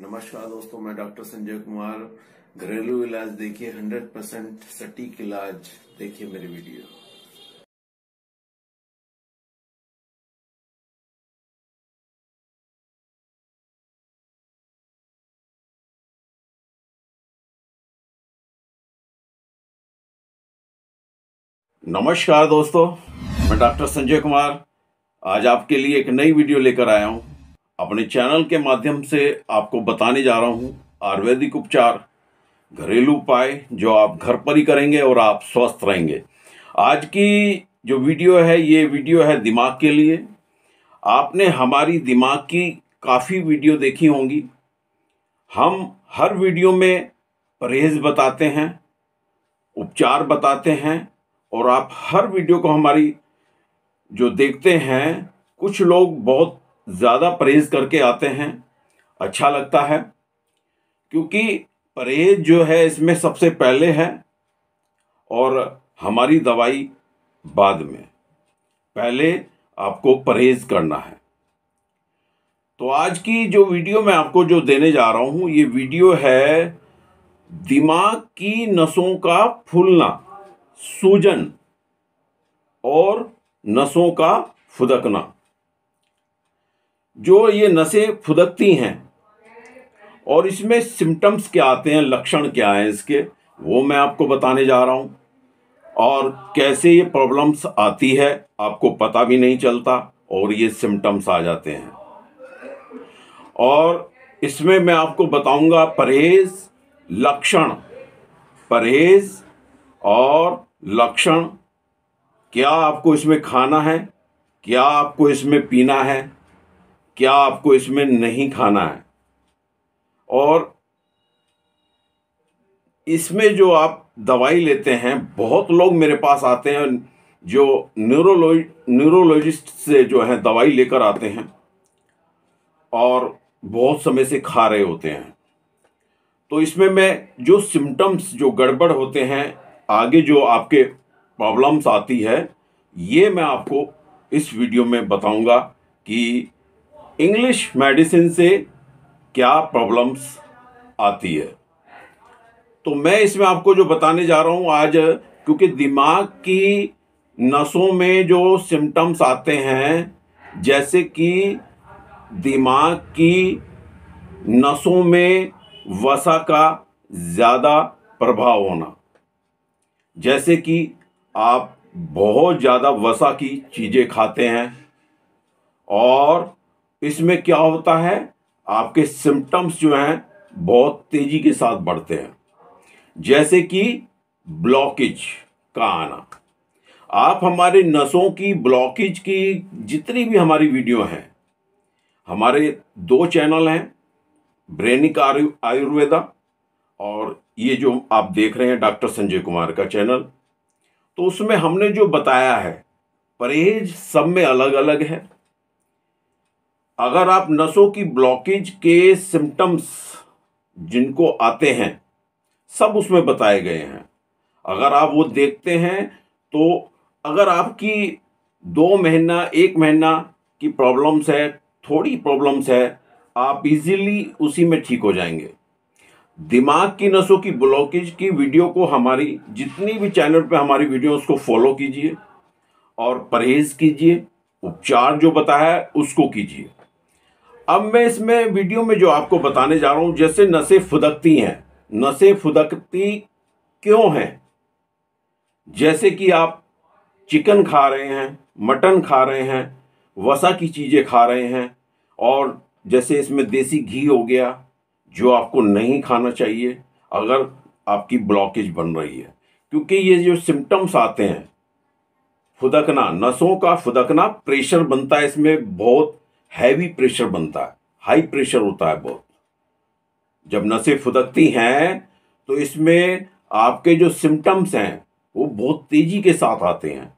नमस्कार दोस्तों मैं डॉक्टर संजय कुमार घरेलू इलाज देखिए 100 परसेंट सटीक इलाज देखिए मेरी वीडियो नमस्कार दोस्तों मैं डॉक्टर संजय कुमार आज आपके लिए एक नई वीडियो लेकर आया हूं अपने चैनल के माध्यम से आपको बताने जा रहा हूँ आयुर्वेदिक उपचार घरेलू उपाय जो आप घर पर ही करेंगे और आप स्वस्थ रहेंगे आज की जो वीडियो है ये वीडियो है दिमाग के लिए आपने हमारी दिमाग की काफ़ी वीडियो देखी होंगी हम हर वीडियो में परहेज बताते हैं उपचार बताते हैं और आप हर वीडियो को हमारी जो देखते हैं कुछ लोग बहुत ज़्यादा परहेज़ करके आते हैं अच्छा लगता है क्योंकि परहेज जो है इसमें सबसे पहले है और हमारी दवाई बाद में पहले आपको परहेज करना है तो आज की जो वीडियो मैं आपको जो देने जा रहा हूँ ये वीडियो है दिमाग की नसों का फूलना सूजन और नसों का फुदकना जो ये नसें फुदकती हैं और इसमें सिम्टम्स क्या आते हैं लक्षण क्या हैं इसके वो मैं आपको बताने जा रहा हूँ और कैसे ये प्रॉब्लम्स आती है आपको पता भी नहीं चलता और ये सिम्टम्स आ जाते हैं और इसमें मैं आपको बताऊंगा परहेज लक्षण परहेज और लक्षण क्या आपको इसमें खाना है क्या आपको इसमें पीना है क्या आपको इसमें नहीं खाना है और इसमें जो आप दवाई लेते हैं बहुत लोग मेरे पास आते हैं जो न्यूरोलॉज न्यूरोलॉजिस्ट से जो है दवाई लेकर आते हैं और बहुत समय से खा रहे होते हैं तो इसमें मैं जो सिम्टम्स जो गड़बड़ होते हैं आगे जो आपके प्रॉब्लम्स आती है ये मैं आपको इस वीडियो में बताऊंगा कि इंग्लिश मेडिसिन से क्या प्रॉब्लम्स आती है तो मैं इसमें आपको जो बताने जा रहा हूँ आज क्योंकि दिमाग की नसों में जो सिम्टम्स आते हैं जैसे कि दिमाग की नसों में वसा का ज़्यादा प्रभाव होना जैसे कि आप बहुत ज़्यादा वसा की चीज़ें खाते हैं और इसमें क्या होता है आपके सिम्टम्स जो हैं बहुत तेजी के साथ बढ़ते हैं जैसे कि ब्लॉकेज का आना आप हमारे नसों की ब्लॉकेज की जितनी भी हमारी वीडियो हैं हमारे दो चैनल हैं ब्रेनिक आयुर्वेदा और ये जो आप देख रहे हैं डॉक्टर संजय कुमार का चैनल तो उसमें हमने जो बताया है परहेज सब में अलग अलग है अगर आप नसों की ब्लॉकेज के सिम्टम्स जिनको आते हैं सब उसमें बताए गए हैं अगर आप वो देखते हैं तो अगर आपकी दो महीना एक महीना की प्रॉब्लम्स है थोड़ी प्रॉब्लम्स है आप इजीली उसी में ठीक हो जाएंगे दिमाग की नसों की ब्लॉकेज की वीडियो को हमारी जितनी भी चैनल पे हमारी वीडियो उसको फॉलो कीजिए और परहेज कीजिए उपचार जो बताया उसको कीजिए अब मैं इसमें वीडियो में जो आपको बताने जा रहा हूँ जैसे नसें फुदकती हैं नसें फुदकती क्यों हैं जैसे कि आप चिकन खा रहे हैं मटन खा रहे हैं वसा की चीज़ें खा रहे हैं और जैसे इसमें देसी घी हो गया जो आपको नहीं खाना चाहिए अगर आपकी ब्लॉकेज बन रही है क्योंकि ये जो सिम्टम्स आते हैं फुदकना नसों का फुदकना प्रेशर बनता है इसमें बहुत हैवी प्रेशर बनता है हाई प्रेशर होता है बहुत जब नसें फुदकती हैं तो इसमें आपके जो सिम्टम्स हैं वो बहुत तेज़ी के साथ आते हैं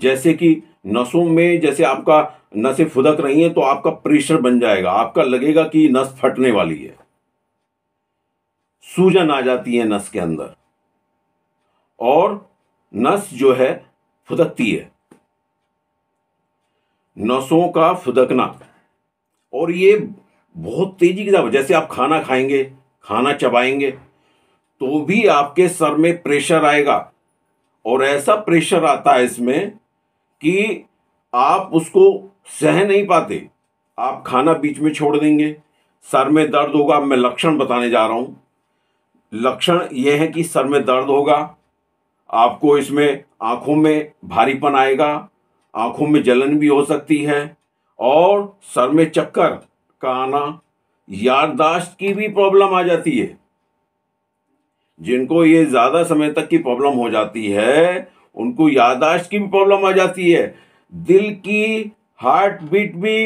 जैसे कि नसों में जैसे आपका नसें फुदक रही हैं तो आपका प्रेशर बन जाएगा आपका लगेगा कि नस फटने वाली है सूजन आ जाती है नस के अंदर और नस जो है फुदकती है नसों का फुदकना और ये बहुत तेज़ी के साथ जैसे आप खाना खाएंगे खाना चबाएंगे तो भी आपके सर में प्रेशर आएगा और ऐसा प्रेशर आता है इसमें कि आप उसको सह नहीं पाते आप खाना बीच में छोड़ देंगे सर में दर्द होगा मैं लक्षण बताने जा रहा हूँ लक्षण ये है कि सर में दर्द होगा आपको इसमें आँखों में भारीपन आएगा आंखों में जलन भी हो सकती है और सर में चक्कर का आना याददाश्त की भी प्रॉब्लम आ जाती है जिनको ये ज़्यादा समय तक की प्रॉब्लम हो जाती है उनको याददाश्त की भी प्रॉब्लम आ जाती है दिल की हार्ट बीट भी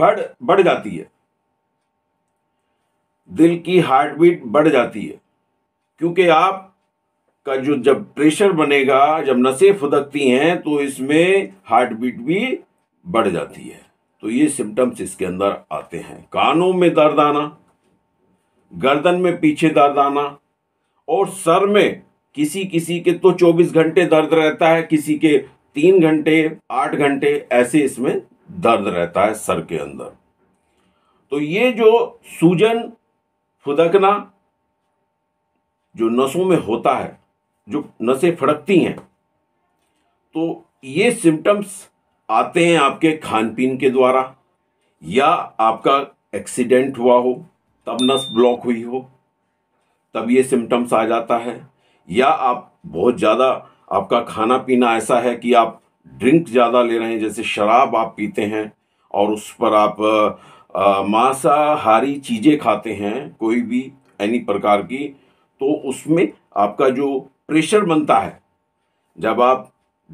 बढ़ बढ़ जाती है दिल की हार्ट बीट बढ़ जाती है क्योंकि आप का जो जब प्रेशर बनेगा जब नसें फुदकती हैं तो इसमें हार्ट बीट भी बढ़ जाती है तो ये सिम्टम्स इसके अंदर आते हैं कानों में दर्द आना गर्दन में पीछे दर्द आना और सर में किसी किसी के तो 24 घंटे दर्द रहता है किसी के तीन घंटे आठ घंटे ऐसे इसमें दर्द रहता है सर के अंदर तो ये जो सूजन फुदकना जो नसों में होता है जो नसें फड़कती हैं तो ये सिम्टम्स आते हैं आपके खान पीन के द्वारा या आपका एक्सीडेंट हुआ हो तब नस ब्लॉक हुई हो तब ये सिम्टम्स आ जाता है या आप बहुत ज़्यादा आपका खाना पीना ऐसा है कि आप ड्रिंक ज़्यादा ले रहे हैं जैसे शराब आप पीते हैं और उस पर आप मांसाहारी चीज़ें खाते हैं कोई भी एनी प्रकार की तो उसमें आपका जो प्रेशर बनता है जब आप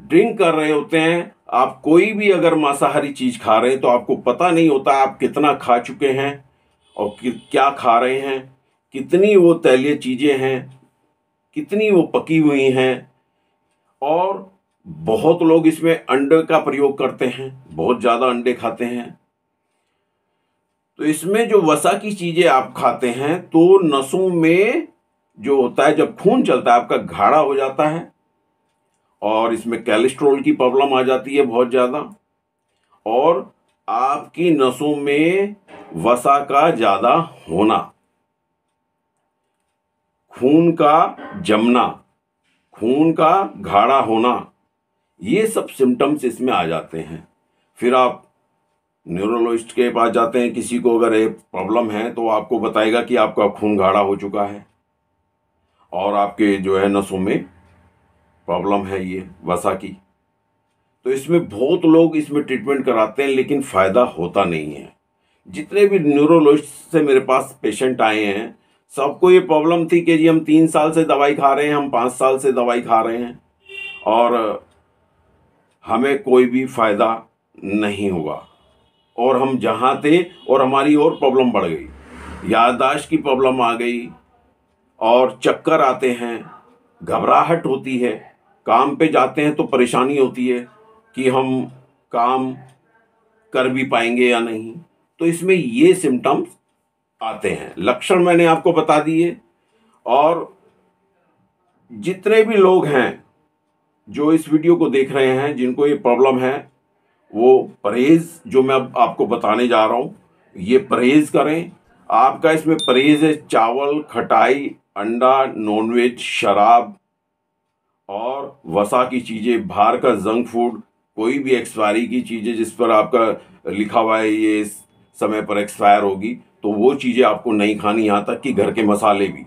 ड्रिंक कर रहे होते हैं आप कोई भी अगर मांसाहारी चीज़ खा रहे हैं तो आपको पता नहीं होता आप कितना खा चुके हैं और क्या खा रहे हैं कितनी वो तैलीय चीज़ें हैं कितनी वो पकी हुई हैं और बहुत लोग इसमें अंडे का प्रयोग करते हैं बहुत ज़्यादा अंडे खाते हैं तो इसमें जो वसा की चीज़ें आप खाते हैं तो नसों में जो होता है जब खून चलता है आपका घाड़ा हो जाता है और इसमें कैलेस्ट्रोल की प्रॉब्लम आ जाती है बहुत ज़्यादा और आपकी नसों में वसा का ज़्यादा होना खून का जमना खून का घाड़ा होना ये सब सिम्टम्स इसमें आ जाते हैं फिर आप न्यूरोलॉजिस्ट के पास जाते हैं किसी को अगर ये प्रॉब्लम है तो आपको बताएगा कि आपका खून घाड़ा हो चुका है और आपके जो है नसों में प्रॉब्लम है ये वसा की तो इसमें बहुत लोग इसमें ट्रीटमेंट कराते हैं लेकिन फ़ायदा होता नहीं है जितने भी न्यूरोलॉजिस्ट से मेरे पास पेशेंट आए हैं सबको ये प्रॉब्लम थी कि जी हम तीन साल से दवाई खा रहे हैं हम पाँच साल से दवाई खा रहे हैं और हमें कोई भी फ़ायदा नहीं हुआ और हम जहाँ थे और हमारी और प्रॉब्लम बढ़ गई याददाश्त की प्रॉब्लम आ गई और चक्कर आते हैं घबराहट होती है काम पे जाते हैं तो परेशानी होती है कि हम काम कर भी पाएंगे या नहीं तो इसमें ये सिम्टम्स आते हैं लक्षण मैंने आपको बता दिए और जितने भी लोग हैं जो इस वीडियो को देख रहे हैं जिनको ये प्रॉब्लम है वो परहेज़ जो मैं अब आपको बताने जा रहा हूँ ये परहेज़ करें आपका इसमें परहेज़ है चावल खटाई अंडा नॉनवेज शराब और वसा की चीज़ें बाहर का जंक फूड कोई भी एक्सपायरी की चीज़ें जिस पर आपका लिखा हुआ है ये समय पर एक्सपायर होगी तो वो चीज़ें आपको नहीं खानी यहाँ तक कि घर के मसाले भी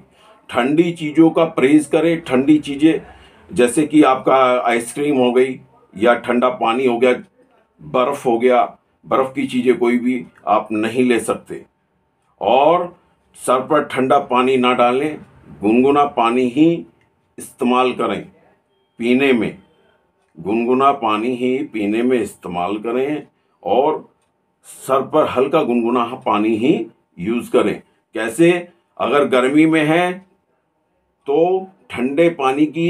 ठंडी चीज़ों का परहेज़ करें ठंडी चीज़ें जैसे कि आपका आइसक्रीम हो गई या ठंडा पानी हो गया बर्फ़ हो गया बर्फ़ की चीज़ें कोई भी आप नहीं ले सकते और सर पर ठंडा पानी ना डालें गुनगुना पानी ही इस्तेमाल करें पीने में गुनगुना पानी ही पीने में इस्तेमाल करें और सर पर हल्का गुनगुना पानी ही यूज़ करें कैसे अगर गर्मी में है तो ठंडे पानी की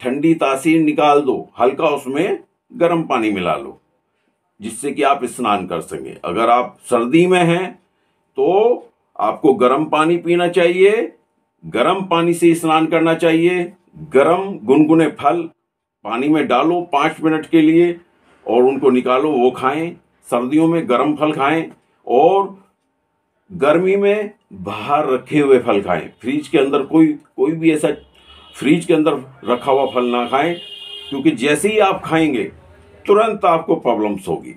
ठंडी तासीर निकाल दो हल्का उसमें गर्म पानी मिला लो जिससे कि आप स्नान कर सकें अगर आप सर्दी में हैं तो आपको गर्म पानी पीना चाहिए गर्म पानी से स्नान करना चाहिए गर्म गुनगुने फल पानी में डालो पाँच मिनट के लिए और उनको निकालो वो खाएं सर्दियों में गर्म फल खाएं और गर्मी में बाहर रखे हुए फल खाएं फ्रीज के अंदर कोई कोई भी ऐसा फ्रीज के अंदर रखा हुआ फल ना खाएं क्योंकि जैसे ही आप खाएंगे तुरंत आपको प्रॉब्लम्स होगी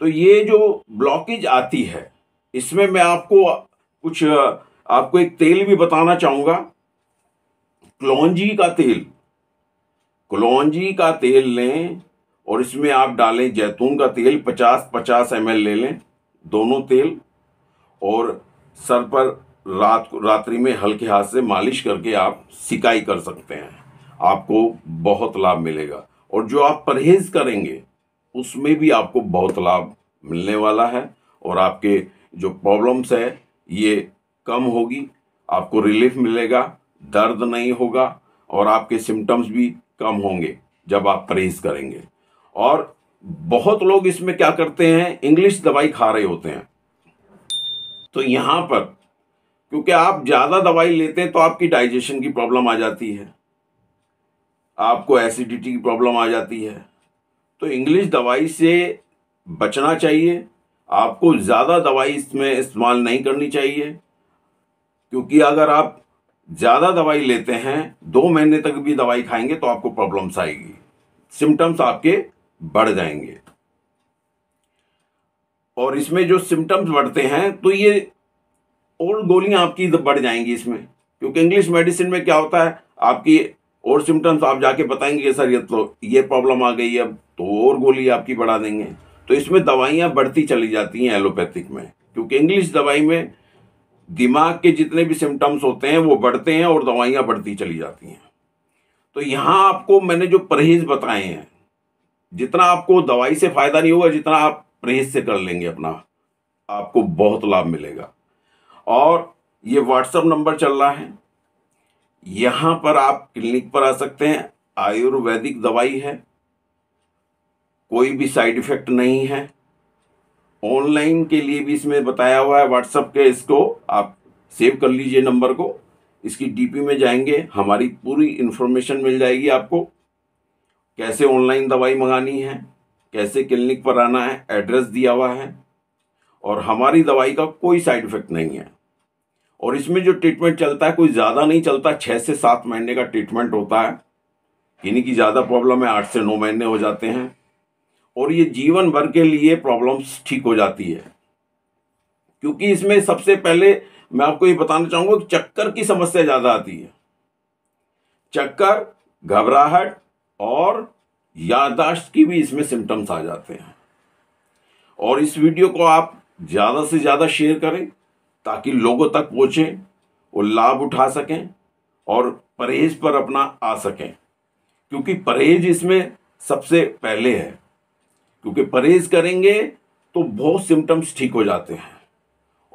तो ये जो ब्लॉकेज आती है इसमें मैं आपको कुछ आपको एक तेल भी बताना चाहूंगा क्लौजी का तेल क्लौजी का तेल लें और इसमें आप डालें जैतून का तेल पचास पचास एम ले लें दोनों तेल और सर पर रात रात्रि में हल्के हाथ से मालिश करके आप सिकाई कर सकते हैं आपको बहुत लाभ मिलेगा और जो आप परहेज करेंगे उसमें भी आपको बहुत लाभ मिलने वाला है और आपके जो प्रॉब्लम्स है ये कम होगी आपको रिलीफ मिलेगा दर्द नहीं होगा और आपके सिम्टम्स भी कम होंगे जब आप परहेज करेंगे और बहुत लोग इसमें क्या करते हैं इंग्लिश दवाई खा रहे होते हैं तो यहाँ पर क्योंकि आप ज़्यादा दवाई लेते हैं तो आपकी डाइजेशन की प्रॉब्लम आ जाती है आपको एसिडिटी की प्रॉब्लम आ जाती है तो इंग्लिश दवाई से बचना चाहिए आपको ज़्यादा दवाई इसमें इस्तेमाल नहीं करनी चाहिए क्योंकि अगर आप ज़्यादा दवाई लेते हैं दो महीने तक भी दवाई खाएंगे तो आपको प्रॉब्लम्स आएगी सिम्टम्स आपके बढ़ जाएंगे और इसमें जो सिम्टम्स बढ़ते हैं तो ये और गोलियां आपकी बढ़ जाएंगी इसमें क्योंकि इंग्लिश मेडिसिन में क्या होता है आपकी और सिम्टम्स आप जाके बताएंगे सर ये तो ये प्रॉब्लम आ गई अब तो और गोली आपकी बढ़ा देंगे तो इसमें दवाइयां बढ़ती चली जाती हैं एलोपैथिक में क्योंकि इंग्लिश दवाई में दिमाग के जितने भी सिम्टम्स होते हैं वो बढ़ते हैं और दवाइयाँ बढ़ती चली जाती हैं तो यहाँ आपको मैंने जो परहेज बताए हैं जितना आपको दवाई से फायदा नहीं होगा जितना आप परहेज से कर लेंगे अपना आपको बहुत लाभ मिलेगा और ये व्हाट्सएप नंबर चल रहा है यहाँ पर आप क्लिनिक पर आ सकते हैं आयुर्वेदिक दवाई है कोई भी साइड इफेक्ट नहीं है ऑनलाइन के लिए भी इसमें बताया हुआ है व्हाट्सअप के इसको आप सेव कर लीजिए नंबर को इसकी डीपी में जाएंगे हमारी पूरी इन्फॉर्मेशन मिल जाएगी आपको कैसे ऑनलाइन दवाई मंगानी है कैसे क्लिनिक पर आना है एड्रेस दिया हुआ है और हमारी दवाई का कोई साइड इफेक्ट नहीं है और इसमें जो ट्रीटमेंट चलता है कोई ज़्यादा नहीं चलता छः से सात महीने का ट्रीटमेंट होता है यानी की ज़्यादा प्रॉब्लम है आठ से नौ महीने हो जाते हैं और ये जीवन भर के लिए प्रॉब्लम्स ठीक हो जाती है क्योंकि इसमें सबसे पहले मैं आपको ये बताना चाहूंगा कि चक्कर की समस्या ज़्यादा आती है चक्कर घबराहट और यादाश्त की भी इसमें सिम्टम्स आ जाते हैं और इस वीडियो को आप ज़्यादा से ज़्यादा शेयर करें ताकि लोगों तक पहुँचें वो लाभ उठा सकें और परहेज पर अपना आ सकें क्योंकि परहेज इसमें सबसे पहले है क्योंकि परहेज करेंगे तो बहुत सिम्टम्स ठीक हो जाते हैं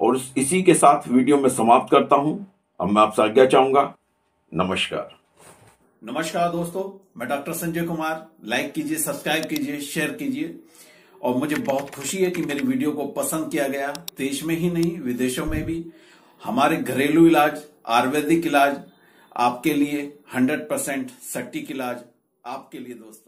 और इसी के साथ वीडियो में समाप्त करता हूं अब मैं आपसे आज्ञा चाहूंगा नमस्कार नमस्कार दोस्तों मैं डॉक्टर संजय कुमार लाइक कीजिए सब्सक्राइब कीजिए शेयर कीजिए और मुझे बहुत खुशी है कि मेरी वीडियो को पसंद किया गया देश में ही नहीं विदेशों में भी हमारे घरेलू इलाज आयुर्वेदिक इलाज आपके लिए 100 परसेंट सटीक इलाज आपके लिए दोस्तों